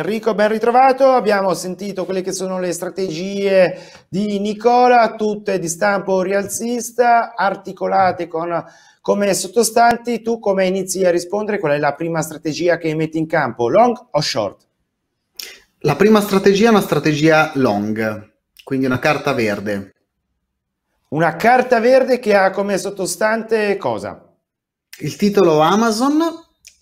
Enrico, ben ritrovato. Abbiamo sentito quelle che sono le strategie di Nicola, tutte di stampo rialzista, articolate con, come sottostanti. Tu come inizi a rispondere? Qual è la prima strategia che metti in campo, long o short? La prima strategia è una strategia long, quindi una carta verde. Una carta verde che ha come sottostante cosa? Il titolo Amazon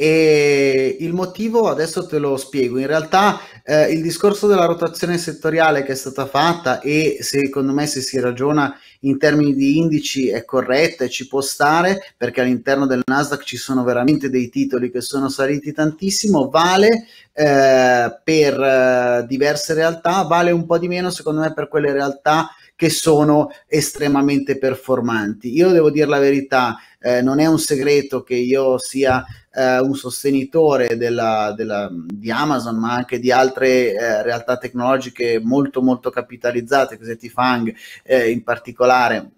e il motivo adesso te lo spiego. In realtà eh, il discorso della rotazione settoriale che è stata fatta e secondo me se si ragiona in termini di indici è corretta e ci può stare perché all'interno del Nasdaq ci sono veramente dei titoli che sono saliti tantissimo, vale eh, per eh, diverse realtà, vale un po' di meno secondo me per quelle realtà che sono estremamente performanti. Io devo dire la verità, eh, non è un segreto che io sia eh, un sostenitore della, della, di Amazon, ma anche di altre eh, realtà tecnologiche molto molto capitalizzate, così Tifang eh, in particolare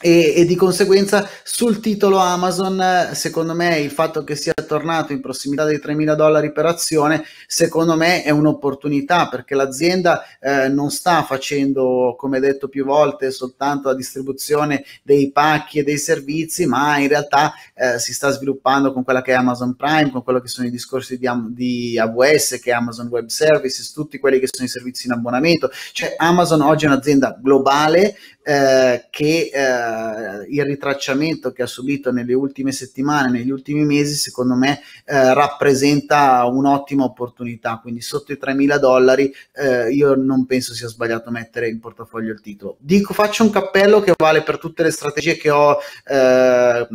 e, e, di conseguenza sul titolo Amazon, secondo me, il fatto che sia tornato in prossimità dei 3.000 dollari per azione, secondo me è un'opportunità perché l'azienda eh, non sta facendo, come detto più volte, soltanto la distribuzione dei pacchi e dei servizi, ma in realtà eh, si sta sviluppando con quella che è Amazon Prime, con quello che sono i discorsi di, di AWS, che è Amazon Web Services, tutti quelli che sono i servizi in abbonamento. Cioè Amazon oggi è un'azienda globale eh, che eh, eh, il ritracciamento che ha subito nelle ultime settimane, negli ultimi mesi, secondo me eh, rappresenta un'ottima opportunità. Quindi sotto i 3.000 dollari eh, io non penso sia sbagliato mettere in portafoglio il titolo. Dico, faccio un cappello che vale per tutte le strategie che ho, eh,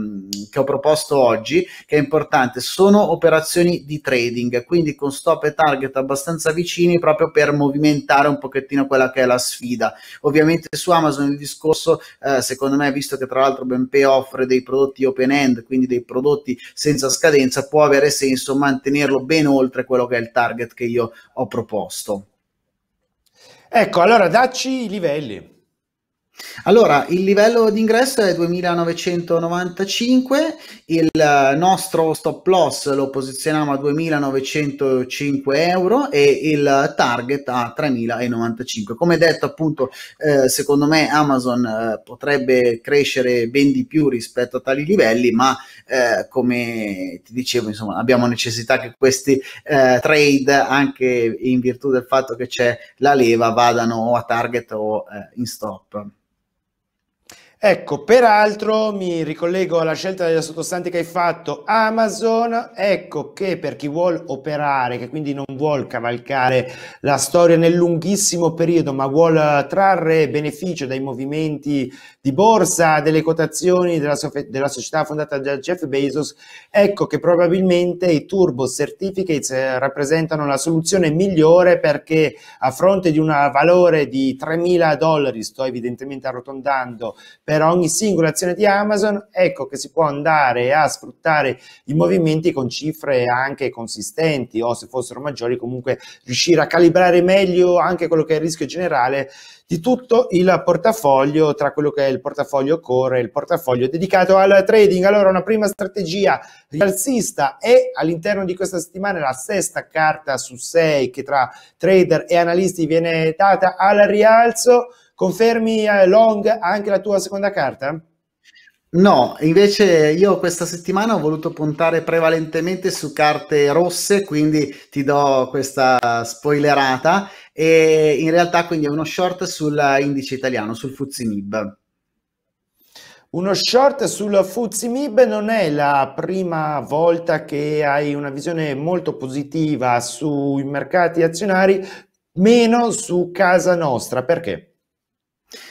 che ho proposto oggi, che è importante. Sono operazioni di trading, quindi con stop e target abbastanza vicini proprio per movimentare un pochettino quella che è la sfida. Ovviamente su Amazon il discorso eh, secondo me è, visto che tra l'altro BNP offre dei prodotti open end, quindi dei prodotti senza scadenza, può avere senso mantenerlo ben oltre quello che è il target che io ho proposto. Ecco, allora dacci i livelli. Allora, il livello d'ingresso è 2995, il eh, nostro stop loss lo posizioniamo a 2905 euro e il target a 3095. Come detto appunto, eh, secondo me Amazon eh, potrebbe crescere ben di più rispetto a tali livelli, ma eh, come ti dicevo, insomma, abbiamo necessità che questi eh, trade, anche in virtù del fatto che c'è la leva, vadano o a target o eh, in stop. Ecco, peraltro mi ricollego alla scelta della sottostante che hai fatto Amazon, ecco che per chi vuole operare, che quindi non vuole cavalcare la storia nel lunghissimo periodo, ma vuole trarre beneficio dai movimenti di borsa, delle quotazioni della, so- della società fondata da Jeff Bezos, ecco che probabilmente i Turbo Certificates eh, rappresentano la soluzione migliore perché a fronte di un valore di 3.000 dollari, sto evidentemente arrotondando, per ogni singola azione di Amazon, ecco che si può andare a sfruttare i movimenti con cifre anche consistenti o se fossero maggiori comunque riuscire a calibrare meglio anche quello che è il rischio generale di tutto il portafoglio tra quello che è il portafoglio core e il portafoglio dedicato al trading. Allora una prima strategia rialzista è all'interno di questa settimana la sesta carta su sei che tra trader e analisti viene data al rialzo Confermi eh, Long anche la tua seconda carta? No, invece io questa settimana ho voluto puntare prevalentemente su carte rosse, quindi ti do questa spoilerata e in realtà quindi è uno short sull'indice italiano, sul Fuzimib. Uno short sul Fuzimib non è la prima volta che hai una visione molto positiva sui mercati azionari, meno su casa nostra, perché?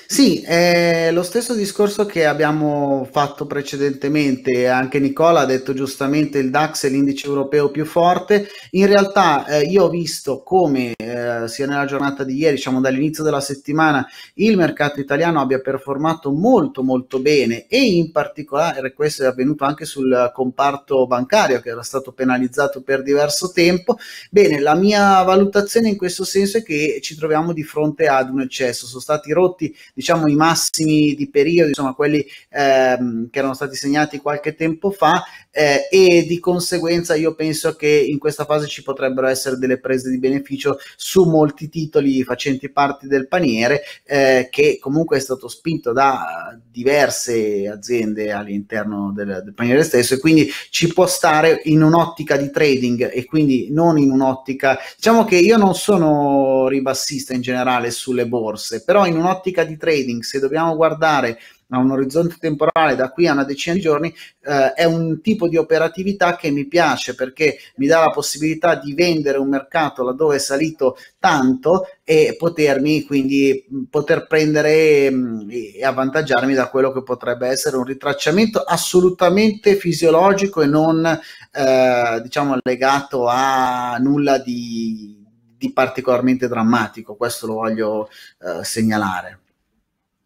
Sì, è lo stesso discorso che abbiamo fatto precedentemente, anche Nicola ha detto giustamente il DAX è l'indice europeo più forte, in realtà eh, io ho visto come eh, sia nella giornata di ieri, diciamo dall'inizio della settimana, il mercato italiano abbia performato molto molto bene e in particolare questo è avvenuto anche sul comparto bancario che era stato penalizzato per diverso tempo. Bene, la mia valutazione in questo senso è che ci troviamo di fronte ad un eccesso, sono stati rotti diciamo i massimi di periodo, insomma quelli ehm, che erano stati segnati qualche tempo fa eh, e di conseguenza io penso che in questa fase ci potrebbero essere delle prese di beneficio su molti titoli facenti parte del paniere eh, che comunque è stato spinto da diverse aziende all'interno del, del paniere stesso e quindi ci può stare in un'ottica di trading e quindi non in un'ottica diciamo che io non sono ribassista in generale sulle borse però in un'ottica dinamica di trading, se dobbiamo guardare a un orizzonte temporale da qui a una decina di giorni, eh, è un tipo di operatività che mi piace perché mi dà la possibilità di vendere un mercato laddove è salito tanto e potermi quindi poter prendere mh, e avvantaggiarmi da quello che potrebbe essere un ritracciamento assolutamente fisiologico e non eh, diciamo legato a nulla di, di particolarmente drammatico, questo lo voglio eh, segnalare.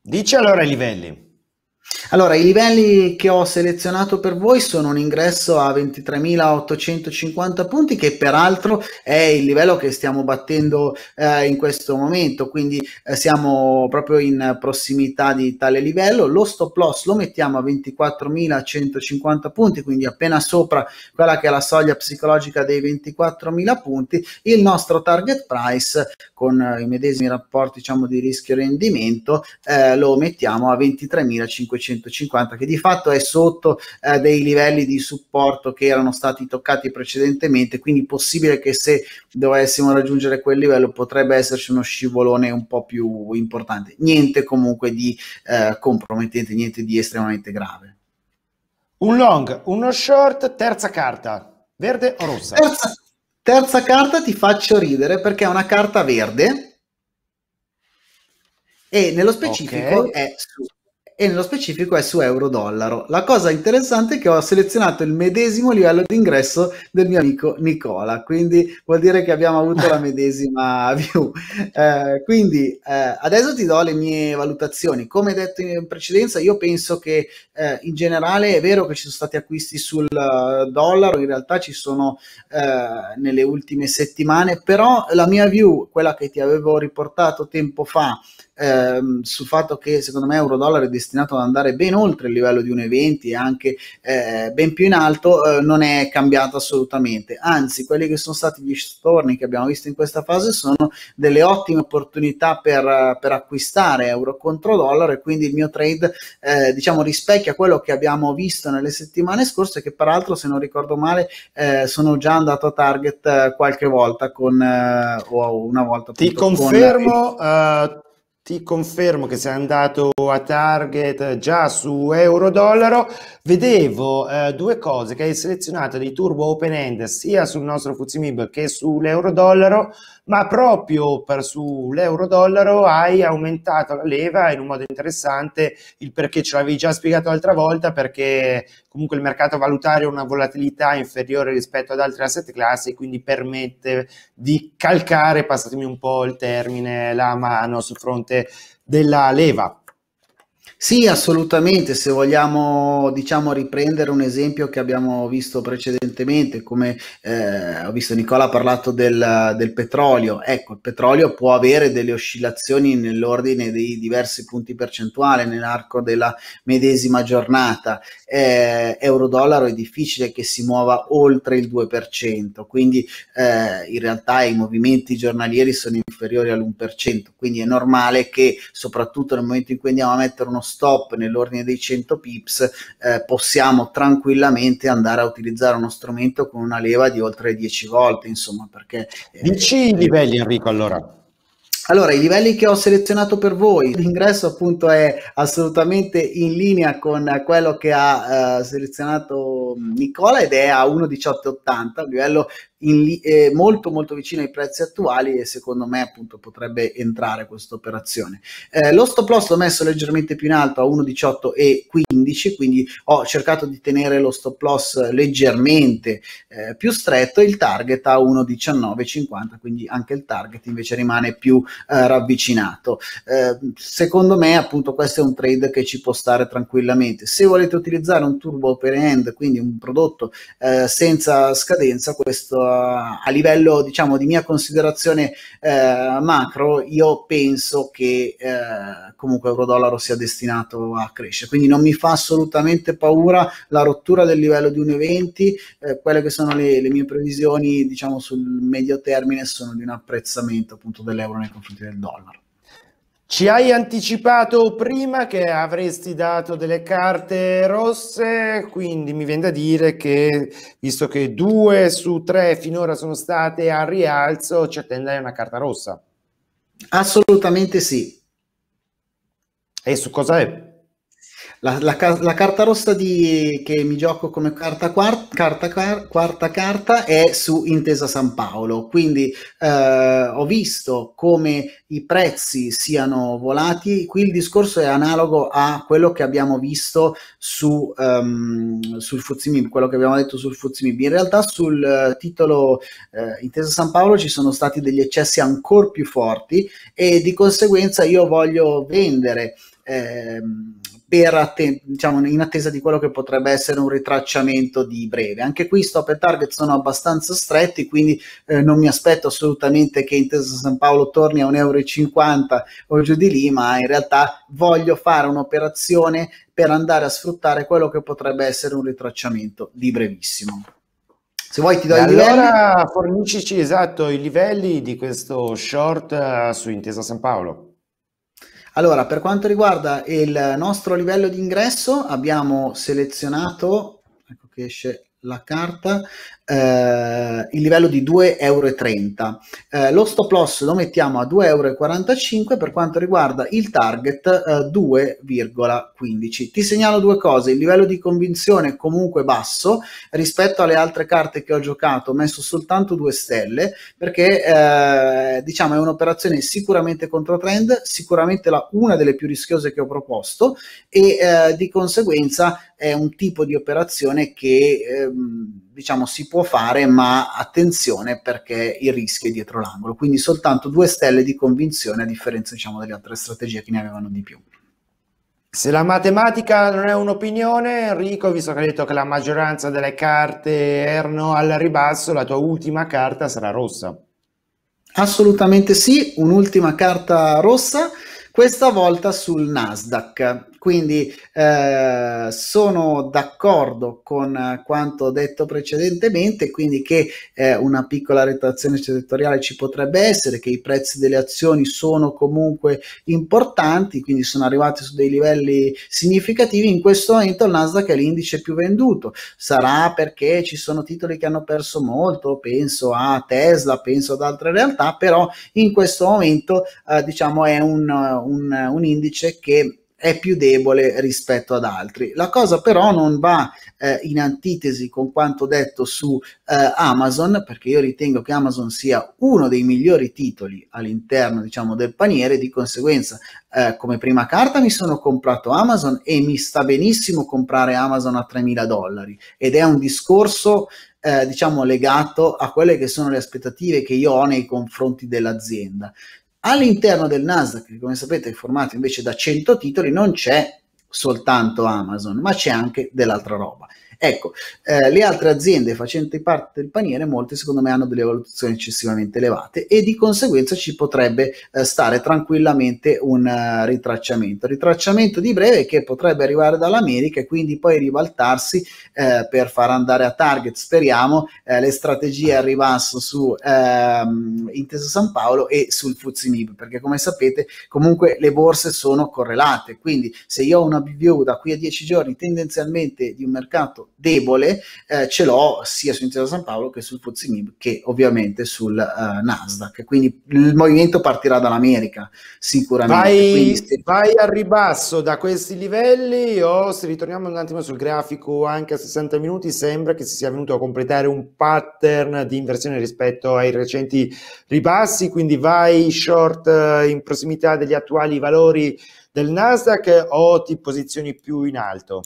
Dici allora i livelli. Allora, i livelli che ho selezionato per voi sono un ingresso a 23.850 punti, che peraltro è il livello che stiamo battendo eh, in questo momento, quindi eh, siamo proprio in prossimità di tale livello. Lo stop loss lo mettiamo a 24.150 punti, quindi appena sopra quella che è la soglia psicologica dei 24.000 punti. Il nostro target price, con eh, i medesimi rapporti diciamo, di rischio-rendimento, eh, lo mettiamo a 23.500. 550 che di fatto è sotto eh, dei livelli di supporto che erano stati toccati precedentemente quindi possibile che se dovessimo raggiungere quel livello potrebbe esserci uno scivolone un po' più importante niente comunque di eh, compromettente niente di estremamente grave un long, uno short, terza carta, verde o rossa? Terza, terza, carta ti faccio ridere perché è una carta verde e nello specifico okay. è su e nello specifico è su euro-dollaro. La cosa interessante è che ho selezionato il medesimo livello di ingresso del mio amico Nicola, quindi vuol dire che abbiamo avuto la medesima view. Eh, quindi eh, adesso ti do le mie valutazioni. Come detto in precedenza, io penso che eh, in generale è vero che ci sono stati acquisti sul eh, dollaro, in realtà ci sono eh, nelle ultime settimane, però la mia view, quella che ti avevo riportato tempo fa, ehm, sul fatto che secondo me euro-dollaro è destinato ad andare ben oltre il livello di 1,20 e anche eh, ben più in alto, eh, non è cambiato assolutamente. Anzi, quelli che sono stati gli storni che abbiamo visto in questa fase sono delle ottime opportunità per, per acquistare euro contro dollaro e quindi il mio trade eh, diciamo rispecchia quello che abbiamo visto nelle settimane scorse che peraltro se non ricordo male eh, sono già andato a target eh, qualche volta con eh, o una volta ti confermo con uh, ti confermo che sei andato a target eh, già su euro-dollaro. Vedevo eh, due cose che hai selezionato dei Turbo Open End sia sul nostro Fuzimib che sull'euro-dollaro, ma proprio per sull'euro-dollaro hai aumentato la leva in un modo interessante, il perché ce l'avevi già spiegato l'altra volta, perché comunque il mercato valutario ha una volatilità inferiore rispetto ad altre asset classi, quindi permette di calcare, passatemi un po' il termine, la mano sul fronte della leva sì, assolutamente, se vogliamo diciamo, riprendere un esempio che abbiamo visto precedentemente, come eh, ho visto Nicola ha parlato del, del, petrolio, ecco, il petrolio può avere delle oscillazioni nell'ordine dei diversi punti percentuali nell'arco della medesima giornata, eh, euro-dollaro è difficile che si muova oltre il 2%, quindi eh, in realtà i movimenti giornalieri sono inferiori all'1%, quindi è normale che soprattutto nel momento in cui andiamo a mettere un uno stop nell'ordine dei 100 pips, eh, possiamo tranquillamente andare a utilizzare uno strumento con una leva di oltre 10 volte, insomma, perché... Eh, Dici i livelli Enrico allora. Allora, i livelli che ho selezionato per voi, l'ingresso appunto è assolutamente in linea con quello che ha eh, selezionato Nicola ed è a 1,1880, livello in, eh, molto molto vicino ai prezzi attuali e secondo me appunto potrebbe entrare questa operazione. Eh, lo stop loss l'ho messo leggermente più in alto a 1,18 e 15, quindi ho cercato di tenere lo stop loss leggermente eh, più stretto il target a 1,19,50, quindi anche il target invece rimane più eh, ravvicinato. Eh, secondo me appunto questo è un trade che ci può stare tranquillamente. Se volete utilizzare un turbo open end, quindi un prodotto eh, senza scadenza, questo eh, a livello diciamo di mia considerazione eh, macro, io penso che eh, comunque euro-dollaro sia destinato a crescere, quindi non mi fa assolutamente paura la rottura del livello di 1,20, quelle che sono le, le mie previsioni diciamo sul medio termine sono di un apprezzamento appunto dell'euro nei confronti del dollaro. Ci hai anticipato prima che avresti dato delle carte rosse, quindi mi viene da dire che, visto che due su tre finora sono state a rialzo, ci attenderai una carta rossa. Assolutamente sì. E su cosa è? La, la, la, carta rossa di, che mi gioco come carta, quarta carta, quarta carta è su Intesa San Paolo, quindi eh, ho visto come i prezzi siano volati, qui il discorso è analogo a quello che abbiamo visto su, um, sul Fuzimib, quello che abbiamo detto sul Fuzimib, in realtà sul eh, titolo uh, Intesa San Paolo ci sono stati degli eccessi ancora più forti e di conseguenza io voglio vendere. Ehm, Atte- diciamo, in attesa di quello che potrebbe essere un ritracciamento di breve. Anche qui stop e target sono abbastanza stretti, quindi eh, non mi aspetto assolutamente che Intesa San Paolo torni a 1,50 euro o giù di lì, ma in realtà voglio fare un'operazione per andare a sfruttare quello che potrebbe essere un ritracciamento di brevissimo. Se vuoi ti do e i allora, livelli. forniscici esatto i livelli di questo short eh, su Intesa San Paolo. Allora, per quanto riguarda il nostro livello di ingresso, abbiamo selezionato, ecco che esce la carta, eh, il livello di 2,30 euro. Eh, lo stop loss lo mettiamo a 2,45 euro per quanto riguarda il target eh, 2,15. Ti segnalo due cose, il livello di convinzione è comunque basso rispetto alle altre carte che ho giocato, ho messo soltanto 2 stelle perché eh, diciamo è un'operazione sicuramente contro trend, sicuramente la, una delle più rischiose che ho proposto e eh, di conseguenza è un tipo di operazione che... Ehm, diciamo si può fare, ma attenzione perché il rischio è dietro l'angolo. Quindi soltanto due stelle di convinzione a differenza diciamo, delle altre strategie che ne avevano di più. Se la matematica non è un'opinione, Enrico, visto che hai detto che la maggioranza delle carte erano al ribasso, la tua ultima carta sarà rossa. Assolutamente sì, un'ultima carta rossa, questa volta sul Nasdaq. Quindi eh, sono d'accordo con quanto detto precedentemente, quindi che eh, una piccola retrazione settoriale ci potrebbe essere, che i prezzi delle azioni sono comunque importanti, quindi sono arrivati su dei livelli significativi. In questo momento il Nasdaq è l'indice più venduto. Sarà perché ci sono titoli che hanno perso molto, penso a Tesla, penso ad altre realtà, però in questo momento eh, diciamo è un, un, un indice che è più debole rispetto ad altri. La cosa però non va eh, in antitesi con quanto detto su eh, Amazon, perché io ritengo che Amazon sia uno dei migliori titoli all'interno, diciamo, del paniere, di conseguenza eh, come prima carta mi sono comprato Amazon e mi sta benissimo comprare Amazon a 3.000 dollari ed è un discorso eh, diciamo legato a quelle che sono le aspettative che io ho nei confronti dell'azienda. All'interno del Nasdaq, che come sapete è formato invece da 100 titoli, non c'è soltanto Amazon, ma c'è anche dell'altra roba. Ecco, eh, le altre aziende facenti parte del paniere, molte secondo me hanno delle valutazioni eccessivamente elevate e di conseguenza ci potrebbe eh, stare tranquillamente un uh, ritracciamento. Ritracciamento di breve che potrebbe arrivare dall'America e quindi poi ribaltarsi eh, per far andare a target, speriamo, eh, le strategie al ribasso su ehm, Intesa San Paolo e sul Fuzimib, perché come sapete comunque le borse sono correlate, quindi se io ho una BBU da qui a 10 giorni tendenzialmente di un mercato debole eh, ce l'ho sia su Intesa San Paolo che sul FTSE MIB che ovviamente sul eh, Nasdaq. Quindi il movimento partirà dall'America sicuramente. Vai, Quindi, se... vai al ribasso da questi livelli o se ritorniamo un attimo sul grafico anche a 60 minuti sembra che si sia venuto a completare un pattern di inversione rispetto ai recenti ribassi. Quindi vai short eh, in prossimità degli attuali valori del Nasdaq o ti posizioni più in alto?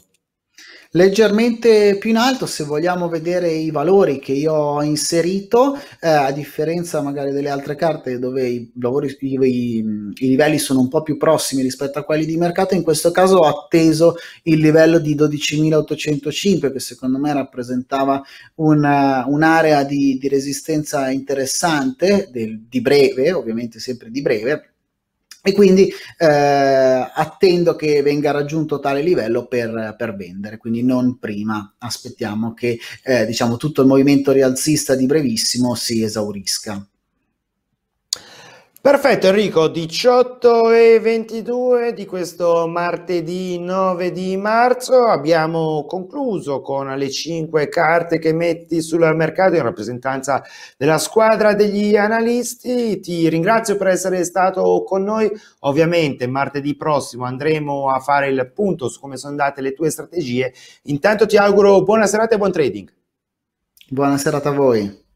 Leggermente più in alto, se vogliamo vedere i valori che io ho inserito, eh, a differenza magari delle altre carte dove i, valori, i, i, i, livelli sono un po' più prossimi rispetto a quelli di mercato, in questo caso ho atteso il livello di 12.805 che secondo me rappresentava una, eh, un'area di, di, resistenza interessante, del, di breve, ovviamente sempre di breve e quindi eh, attendo che venga raggiunto tale livello per, per vendere, quindi non prima, aspettiamo che eh, diciamo, tutto il movimento rialzista di brevissimo si esaurisca. Perfetto Enrico, 18 e 22 di questo martedì 9 di marzo abbiamo concluso con le 5 carte che metti sul mercato in rappresentanza della squadra degli analisti. Ti ringrazio per essere stato con noi. Ovviamente martedì prossimo andremo a fare il punto su come sono andate le tue strategie. Intanto ti auguro buona serata e buon trading. Buona serata a voi.